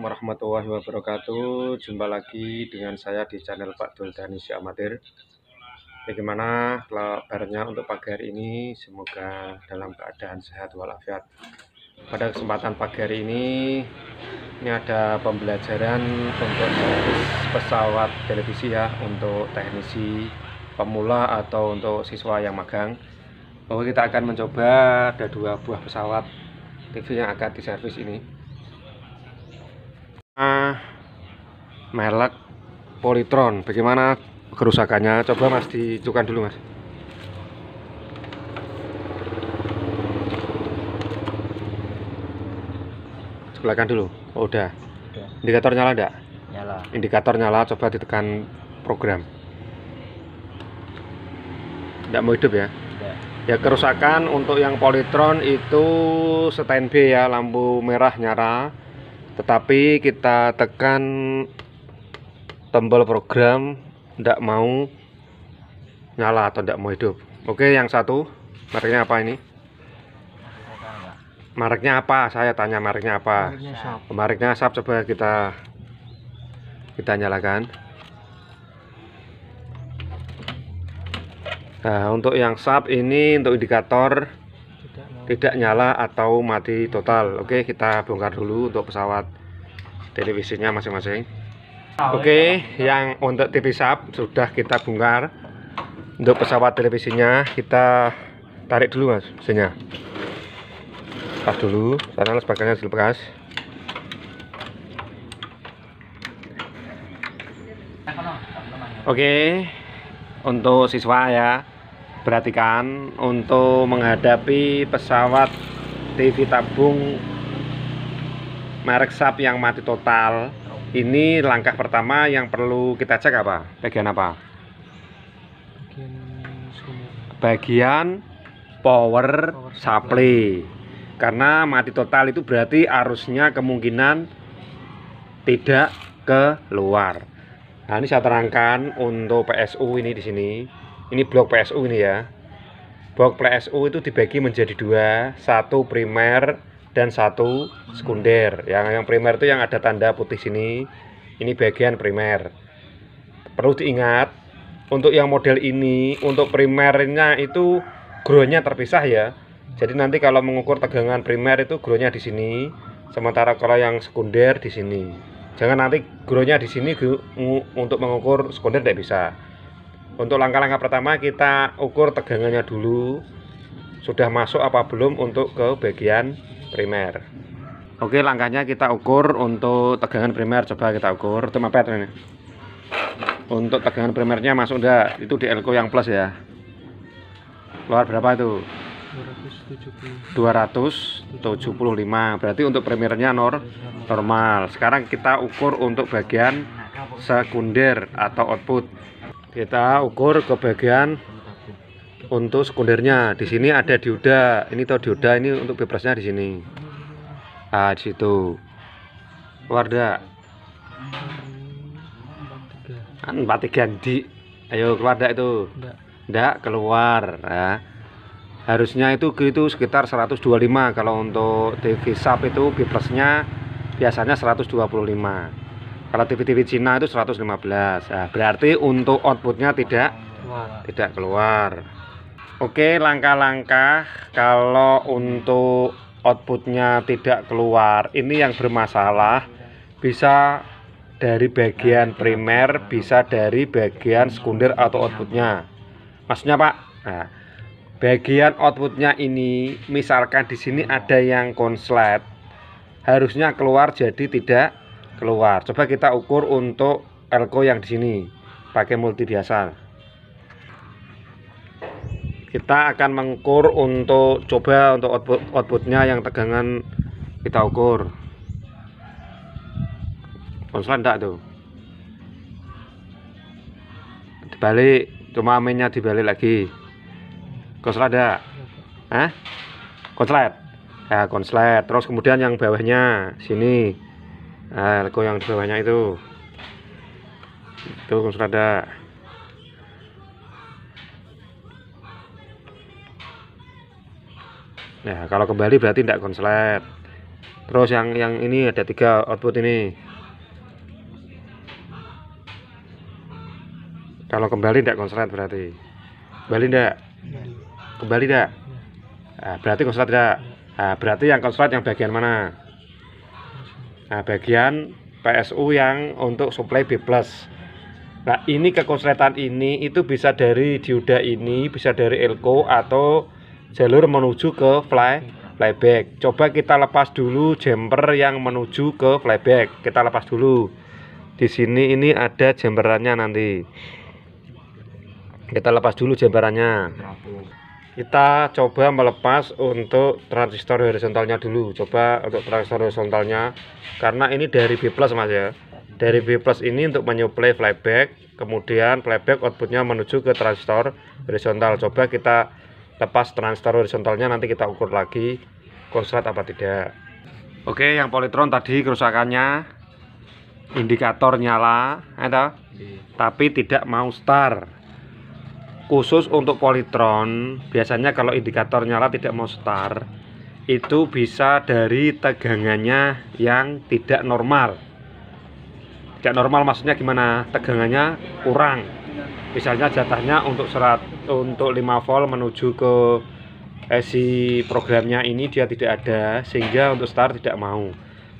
Assalamualaikum warahmatullahi wabarakatuh Jumpa lagi dengan saya di channel Pak Dul Danis Bagaimana kabarnya untuk pagi hari ini Semoga dalam keadaan sehat walafiat Pada kesempatan pagi hari ini Ini ada pembelajaran untuk pesawat televisi ya Untuk teknisi pemula atau untuk siswa yang magang Bahwa kita akan mencoba ada dua buah pesawat TV yang akan diservis ini Melek Politron. Bagaimana kerusakannya? Coba Mas dicukan dulu Mas. Cukulakan dulu. Oh, udah. udah. Indikator nyala enggak? Nyala. Indikator nyala, coba ditekan program. Enggak mau hidup ya? Ya kerusakan untuk yang Politron itu stand B ya, lampu merah nyala. Tetapi kita tekan tombol program tidak mau nyala atau tidak mau hidup oke yang satu mereknya apa ini mereknya apa saya tanya mereknya apa mereknya asap coba kita kita nyalakan Nah, untuk yang sub ini untuk indikator tidak nyala atau mati total. Oke, kita bongkar dulu untuk pesawat televisinya masing-masing. Oke, okay, yang untuk TV Sub sudah kita bongkar. Untuk pesawat televisinya kita tarik dulu mas, mesinnya. Pas dulu, karena les bagiannya dilepas. Oke, okay, untuk siswa ya perhatikan untuk menghadapi pesawat TV tabung merek SAP yang mati total ini langkah pertama yang perlu kita cek apa? Bagian apa? Bagian, Bagian power, power supply. supply. Karena mati total itu berarti arusnya kemungkinan tidak keluar. Nah, ini saya terangkan untuk PSU ini di sini. Ini blok PSU ini ya. Blok PSU itu dibagi menjadi dua, satu primer dan satu sekunder. Yang yang primer itu yang ada tanda putih sini. Ini bagian primer. Perlu diingat untuk yang model ini untuk primernya itu groundnya terpisah ya. Jadi nanti kalau mengukur tegangan primer itu groundnya di sini, sementara kalau yang sekunder di sini. Jangan nanti groundnya di sini untuk mengukur sekunder tidak bisa. Untuk langkah-langkah pertama kita ukur tegangannya dulu, sudah masuk apa belum untuk ke bagian primer oke langkahnya kita ukur untuk tegangan primer coba kita ukur itu mepet ini untuk tegangan primernya masuk enggak itu di elko yang plus ya keluar berapa itu 275 berarti untuk primernya nor normal sekarang kita ukur untuk bagian sekunder atau output kita ukur ke bagian untuk sekundernya di sini ada dioda ini tau dioda ini untuk bebasnya di sini ah di situ warda kan empat tiga di ayo keluar dak itu ndak keluar ya harusnya itu gitu sekitar 125 kalau untuk TV sub itu bebasnya biasanya 125 kalau TV-TV Cina itu 115 ya, ah, berarti untuk outputnya tidak tidak keluar Oke, langkah-langkah kalau untuk outputnya tidak keluar, ini yang bermasalah bisa dari bagian primer, bisa dari bagian sekunder atau outputnya. Maksudnya Pak, nah, bagian outputnya ini, misalkan di sini ada yang konslet, harusnya keluar jadi tidak keluar. Coba kita ukur untuk elko yang di sini, pakai multi biasa kita akan mengukur untuk coba untuk output outputnya yang tegangan kita ukur konsolan enggak tuh dibalik cuma mainnya dibalik lagi konslet ada eh konslet ya konslet terus kemudian yang bawahnya sini nah, yang bawahnya itu itu konslet ada Nah, kalau kembali berarti tidak konslet. Terus yang yang ini ada tiga output ini. Kalau kembali tidak konslet berarti. Kembali tidak? Kembali tidak? Nah, berarti konslet tidak? Nah, berarti yang konslet yang bagian mana? Nah, bagian PSU yang untuk supply B+. Nah, ini kekonsletan ini itu bisa dari dioda ini, bisa dari elko atau jalur menuju ke fly flyback coba kita lepas dulu jumper yang menuju ke flyback kita lepas dulu di sini ini ada jemberannya nanti kita lepas dulu jemberannya. kita coba melepas untuk transistor horizontalnya dulu coba untuk transistor horizontalnya karena ini dari B plus mas ya dari B plus ini untuk menyuplai flyback kemudian flyback outputnya menuju ke transistor horizontal coba kita lepas transfer horizontalnya nanti kita ukur lagi konslet apa tidak oke yang politron tadi kerusakannya indikator nyala ada, eh, iya. tapi tidak mau start. khusus untuk politron biasanya kalau indikator nyala tidak mau start itu bisa dari tegangannya yang tidak normal tidak normal maksudnya gimana tegangannya kurang misalnya jatahnya untuk serat untuk 5 volt menuju ke esi programnya ini dia tidak ada sehingga untuk start tidak mau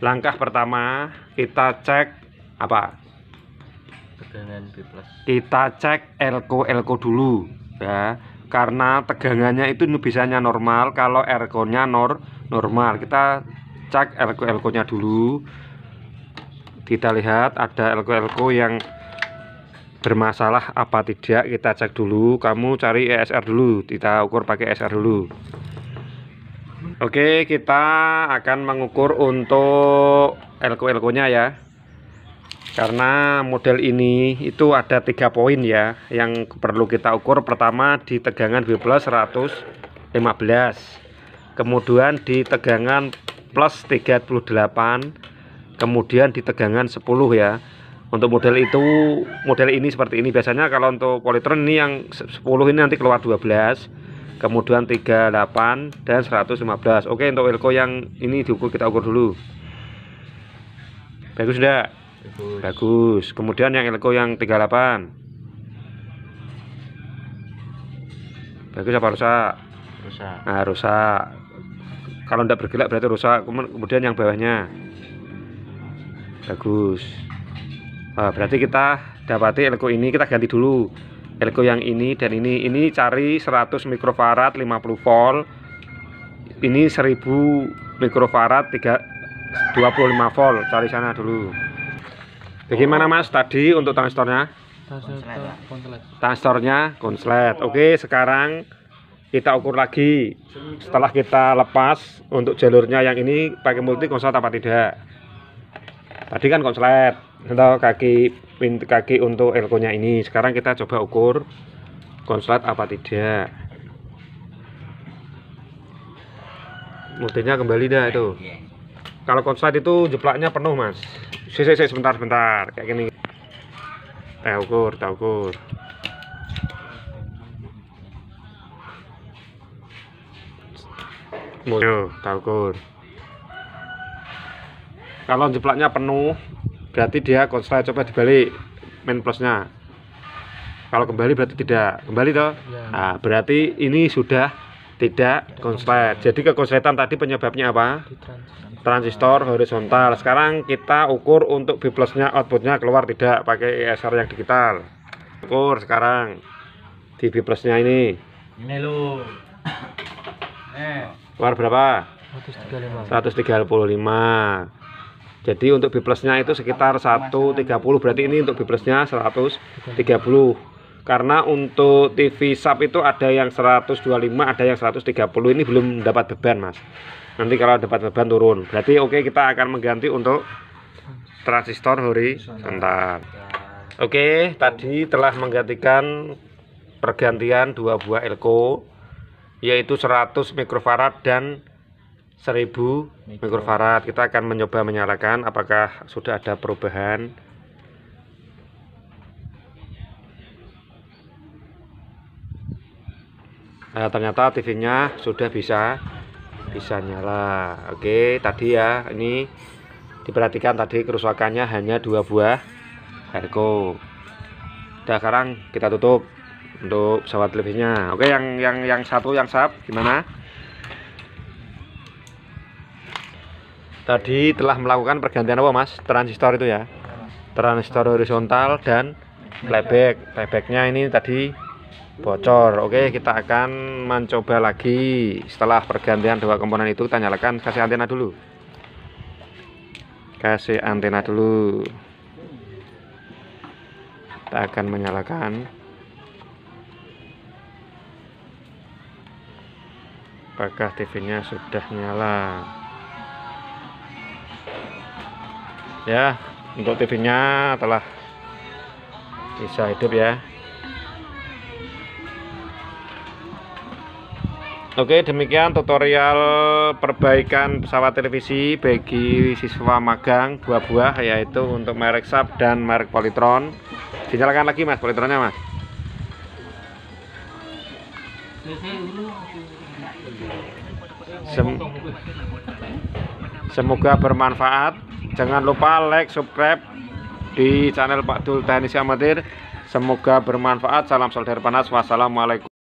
langkah pertama kita cek apa tegangan B+. kita cek elko elko dulu ya karena tegangannya itu bisanya normal kalau elko nya nor normal kita cek elko elko nya dulu kita lihat ada elko elko yang bermasalah apa tidak kita cek dulu kamu cari ESR dulu kita ukur pakai ESR dulu Oke kita akan mengukur untuk elko-elko nya ya karena model ini itu ada tiga poin ya yang perlu kita ukur pertama di tegangan B plus 115 kemudian di tegangan plus 38 kemudian di tegangan 10 ya untuk model itu model ini seperti ini biasanya kalau untuk polytron ini yang 10 ini nanti keluar 12 kemudian 38 dan 115 oke untuk elko yang ini diukur kita ukur dulu bagus enggak bagus, kemudian yang elko yang 38 bagus apa rusak rusak nah rusak kalau tidak bergerak berarti rusak kemudian yang bawahnya bagus nah, berarti kita dapati elko ini kita ganti dulu elko yang ini dan ini ini cari 100 mikrofarad 50 volt ini 1000 mikrofarad 3 25 volt cari sana dulu bagaimana mas tadi untuk transistornya transistornya konslet oke sekarang kita ukur lagi setelah kita lepas untuk jalurnya yang ini pakai multi konslet apa tidak tadi kan konslet atau kaki pintu kaki untuk elkonya ini sekarang kita coba ukur konslet apa tidak mutinya kembali dah itu kalau konslet itu jeplaknya penuh mas sisi sisi sebentar sebentar kayak gini eh ukur tahu ukur mutu tahu ukur kalau jeplaknya penuh berarti dia konslet coba dibalik main plusnya kalau kembali berarti tidak kembali toh ya. nah, berarti ini sudah tidak konslet jadi kekonsletan tadi penyebabnya apa transistor horizontal sekarang kita ukur untuk B plusnya outputnya keluar tidak pakai ESR yang digital ukur sekarang di B plusnya ini ini lo keluar berapa 135 135 jadi untuk B plusnya itu sekitar 130 berarti ini untuk B plusnya 130. Karena untuk TV sub itu ada yang 125, ada yang 130 ini belum dapat beban, Mas. Nanti kalau dapat beban turun. Berarti oke okay, kita akan mengganti untuk transistor horizontal. Oke, okay, tadi telah menggantikan pergantian dua buah elko yaitu 100 mikrofarad dan 1000 mikrofarad. Kita akan mencoba menyalakan apakah sudah ada perubahan. Nah, ternyata TV-nya sudah bisa bisa nyala. Oke, tadi ya ini diperhatikan tadi kerusakannya hanya dua buah Ergo, udah sekarang kita tutup untuk pesawat televisinya. Oke, yang yang yang satu yang sub gimana? tadi telah melakukan pergantian apa mas transistor itu ya transistor horizontal dan playback playbacknya ini tadi bocor oke kita akan mencoba lagi setelah pergantian dua komponen itu kita nyalakan kasih antena dulu kasih antena dulu kita akan menyalakan apakah TV nya sudah nyala ya untuk TV-nya telah bisa hidup ya Oke demikian tutorial perbaikan pesawat televisi bagi siswa magang dua buah yaitu untuk merek Sab dan merek Politron dinyalakan lagi mas Politronnya mas Sem semoga bermanfaat jangan lupa like subscribe di channel Pak Dul Teknisi Amatir semoga bermanfaat salam solder panas wassalamualaikum